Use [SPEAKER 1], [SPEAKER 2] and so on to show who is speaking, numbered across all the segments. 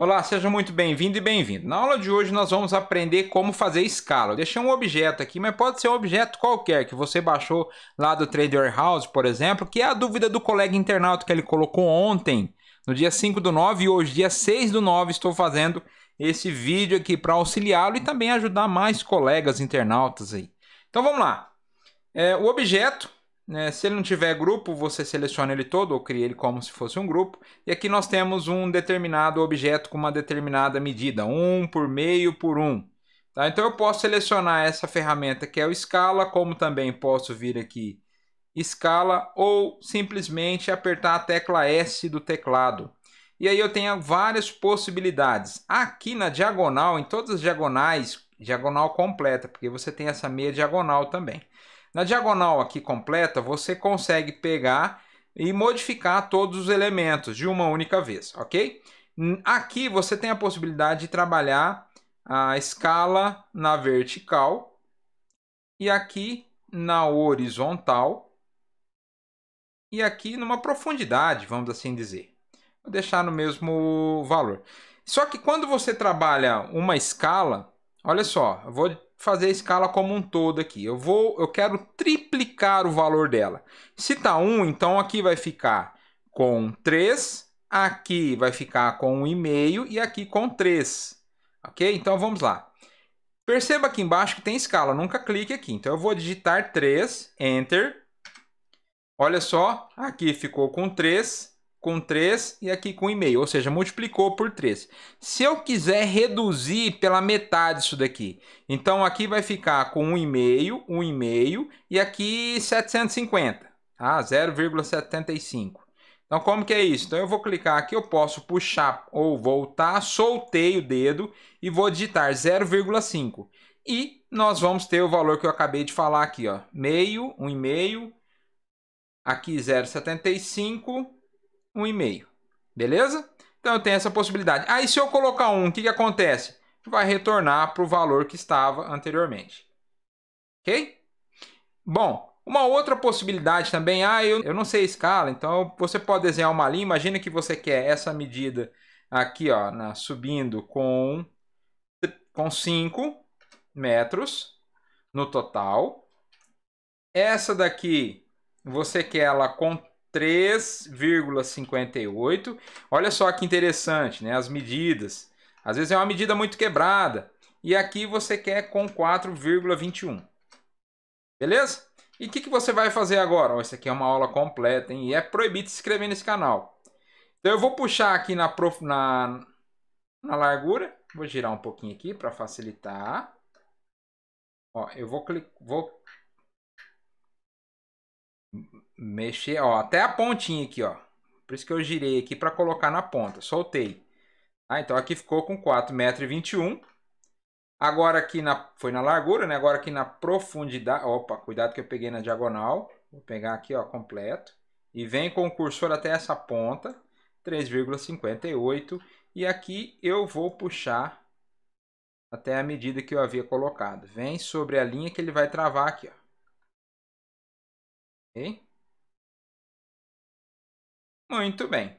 [SPEAKER 1] Olá, seja muito bem-vindo e bem-vindo. Na aula de hoje nós vamos aprender como fazer escala. Eu deixei um objeto aqui, mas pode ser um objeto qualquer que você baixou lá do Trader House, por exemplo, que é a dúvida do colega internauta que ele colocou ontem, no dia 5 do 9 e hoje, dia 6 do 9, estou fazendo esse vídeo aqui para auxiliá-lo e também ajudar mais colegas internautas aí. Então vamos lá. É, o objeto né? se ele não tiver grupo, você seleciona ele todo ou cria ele como se fosse um grupo. E aqui nós temos um determinado objeto com uma determinada medida, 1 um por meio por 1. Um. Tá? Então eu posso selecionar essa ferramenta que é o escala, como também posso vir aqui escala ou simplesmente apertar a tecla S do teclado. E aí eu tenho várias possibilidades. Aqui na diagonal, em todas as diagonais, diagonal completa, porque você tem essa meia diagonal também. Na diagonal aqui completa, você consegue pegar e modificar todos os elementos de uma única vez, ok? Aqui você tem a possibilidade de trabalhar a escala na vertical e aqui na horizontal e aqui numa profundidade, vamos assim dizer. Vou deixar no mesmo valor. Só que quando você trabalha uma escala, olha só, eu vou fazer a escala como um todo aqui. Eu vou, eu quero triplicar o valor dela. Se tá 1, então aqui vai ficar com 3, aqui vai ficar com 1,5 e aqui com 3. OK? Então vamos lá. Perceba aqui embaixo que tem escala, nunca clique aqui. Então eu vou digitar 3, enter. Olha só, aqui ficou com 3, com 3 e aqui com 1,5, ou seja, multiplicou por 3. Se eu quiser reduzir pela metade isso daqui, então aqui vai ficar com 1,5, 1,5 e aqui 750, tá? 0,75. Então como que é isso? Então eu vou clicar aqui, eu posso puxar ou voltar, soltei o dedo e vou digitar 0,5. E nós vamos ter o valor que eu acabei de falar aqui, ó, meio, 1,5, aqui 0,75 um e-mail. Beleza? Então eu tenho essa possibilidade. Aí se eu colocar um, o que, que acontece? Vai retornar para o valor que estava anteriormente. Ok? Bom, uma outra possibilidade também, ah, eu, eu não sei a escala, então você pode desenhar uma linha. Imagina que você quer essa medida aqui, ó, na, subindo com, com 5 metros no total. Essa daqui, você quer ela com 3,58. Olha só que interessante, né? As medidas. Às vezes é uma medida muito quebrada. E aqui você quer com 4,21. Beleza? E o que, que você vai fazer agora? Oh, isso aqui é uma aula completa, hein? E é proibido se inscrever nesse canal. Então eu vou puxar aqui na, prof... na... na largura. Vou girar um pouquinho aqui para facilitar. Ó, eu vou clicar... Vou Mexer, ó, até a pontinha aqui, ó. Por isso que eu girei aqui para colocar na ponta. Soltei. Ah, então aqui ficou com 4,21m. Agora aqui na, foi na largura, né? Agora aqui na profundidade. Opa, cuidado que eu peguei na diagonal. Vou pegar aqui, ó, completo. E vem com o cursor até essa ponta. 3,58. E aqui eu vou puxar até a medida que eu havia colocado. Vem sobre a linha que ele vai travar aqui, ó. Ok? Muito bem.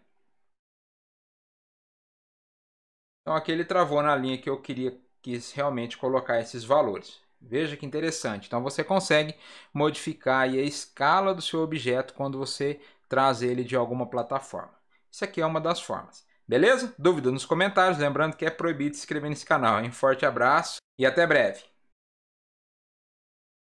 [SPEAKER 1] Então aqui ele travou na linha que eu queria quis realmente colocar esses valores. Veja que interessante. Então você consegue modificar a escala do seu objeto quando você traz ele de alguma plataforma. Isso aqui é uma das formas. Beleza? Dúvida nos comentários. Lembrando que é proibido se inscrever nesse canal. Um forte abraço e até breve.